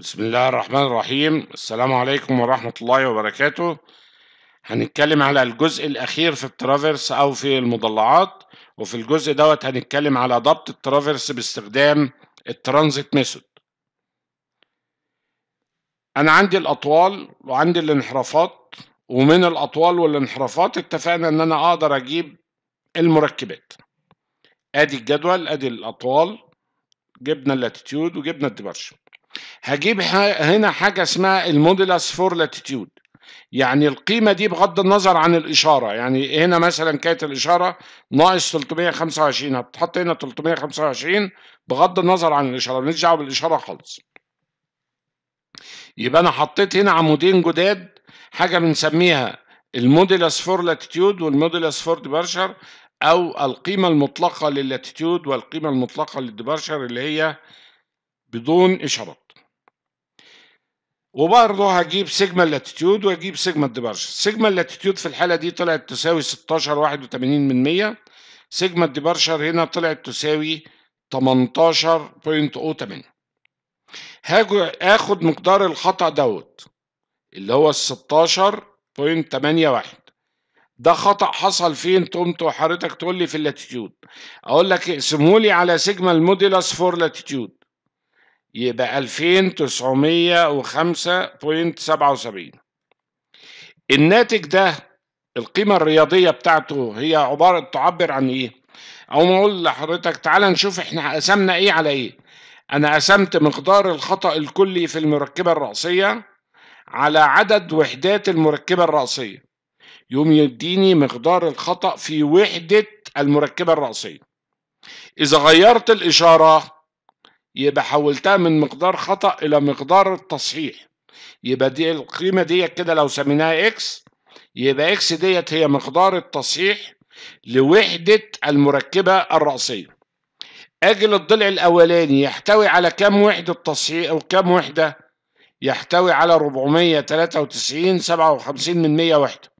بسم الله الرحمن الرحيم السلام عليكم ورحمة الله وبركاته هنتكلم على الجزء الأخير في الترافرس أو في المضلعات وفي الجزء دوت هنتكلم على ضبط الترافرس باستخدام الترانزيت ميثود أنا عندي الأطوال وعندي الانحرافات ومن الأطوال والانحرافات اتفقنا إن أنا أقدر أجيب المركبات أدي الجدول أدي الأطوال جبنا اللاتيتيود وجبنا الديبارشن هجيب هنا حاجه اسمها الموديلاس فور لاتيتيود يعني القيمه دي بغض النظر عن الاشاره يعني هنا مثلا كانت الاشاره ناقص 325 هتتحط هنا 325 بغض النظر عن الاشاره بنرجع دعوه بالاشاره خالص يبقى انا حطيت هنا عمودين جداد حاجه بنسميها الموديلاس فور لاتيتيود والموديلاس فور ديبارشر او القيمه المطلقه للاتيتيود والقيمه المطلقه للديبارشر اللي هي بدون اشارات وبرضه هجيب سيجما اللاتيتيود واجيب سيجما الديبارشر سيجما اللاتيتيود في الحاله دي طلعت تساوي 16 81 من 100 سيجما الديبارشر هنا طلعت تساوي 18.08 هاجي اخد مقدار الخطا دوت اللي هو ال 16.81 ده خطا حصل فين تقوم حضرتك تقول لي في اللاتيتيود اقول لك اقسمه لي على سيجما الموديلاس فور لاتيتيود يبقى 2905.77 الناتج ده القيمة الرياضية بتاعته هي عبارة تعبر عن ايه؟ او اقول لحضرتك تعال نشوف احنا قسمنا ايه على ايه؟ انا قسمت مقدار الخطأ الكلي في المركبة الرأسية على عدد وحدات المركبة الرأسية يوم يديني مقدار الخطأ في وحدة المركبة الرأسية إذا غيرت الإشارة يبقى حولتها من مقدار خطأ إلى مقدار تصحيح يبقى دي القيمة ديت كده لو سميناها إكس يبقى إكس ديت هي مقدار التصحيح لوحدة المركبة الرأسية أجل الضلع الأولاني يحتوي على كم وحدة تصحيح أو كم وحدة يحتوي على 493 57 من 100 وحدة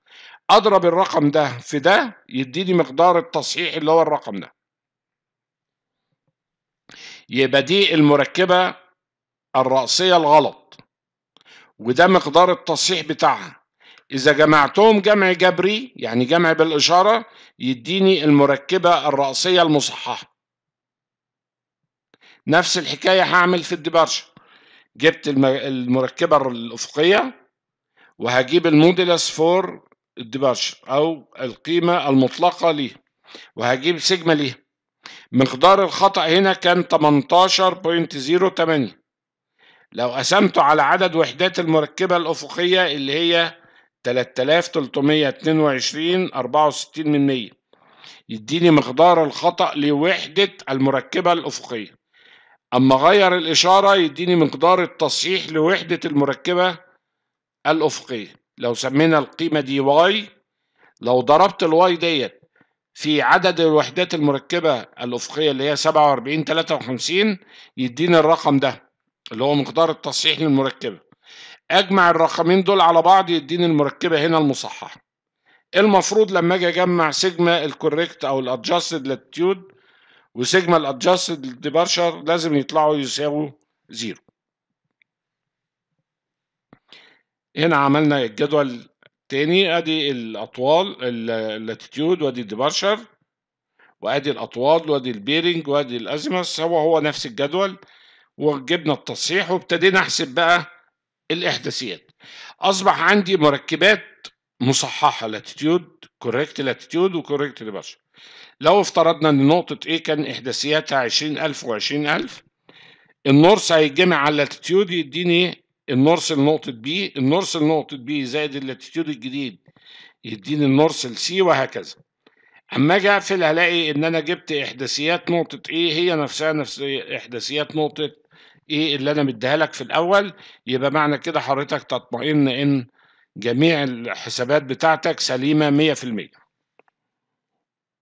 أضرب الرقم ده في ده يديني مقدار التصحيح اللي هو الرقم ده يبقى دي المركبة الرأسية الغلط وده مقدار التصحيح بتاعها إذا جمعتهم جمع جبري يعني جمع بالإشارة يديني المركبة الرأسية المصححة نفس الحكاية هعمل في الديبارشة جبت المركبة الأفقية وهجيب الموديلس فور الديبارشر أو القيمة المطلقة ليه وهجيب سيجما ليه مقدار الخطأ هنا كان 18.08 لو قسمته على عدد وحدات المركبة الأفقية اللي هي 3322 64 من 100 يديني مقدار الخطأ لوحدة المركبة الأفقية أما غير الإشارة يديني مقدار التصحيح لوحدة المركبة الأفقية لو سمينا القيمة دي واي لو ضربت الواي ديت في عدد الوحدات المركبة الأفقية اللي هي 47 53 يدينا الرقم ده اللي هو مقدار التصحيح للمركبة أجمع الرقمين دول على بعض يديني المركبة هنا المصححة المفروض لما أجي أجمع سيجما الكوريكت أو الأدجاستد لاتيود وسيجما الأدجاستد للديبارشر لازم يطلعوا يساووا زيرو هنا عملنا الجدول تاني ادي الاطوال اللاتيتيود وادي الديبارشر وادي الاطوال وادي البيرنج وادي الازمس هو هو نفس الجدول وجبنا التصحيح وابتدينا احسب بقى الاحداثيات اصبح عندي مركبات مصححه لاتيتيود كوريكت لاتيتيود وكوريكت ديبارشر لو افترضنا ان نقطه ايه كان احداثياتها 20000 و20000 النورس هيتجمع على اللاتيتيود يديني النورسل لنقطة بي النورسل لنقطة بي زائد اللاتيتيود الجديد يديني النورسل سي وهكذا اما اجي اقفل هلاقي ان انا جبت احداثيات نقطة ايه هي نفسها نفس احداثيات نقطة ايه اللي انا مديها لك في الاول يبقى معنى كده حضرتك تطمئن ان جميع الحسابات بتاعتك سليمة مية في المية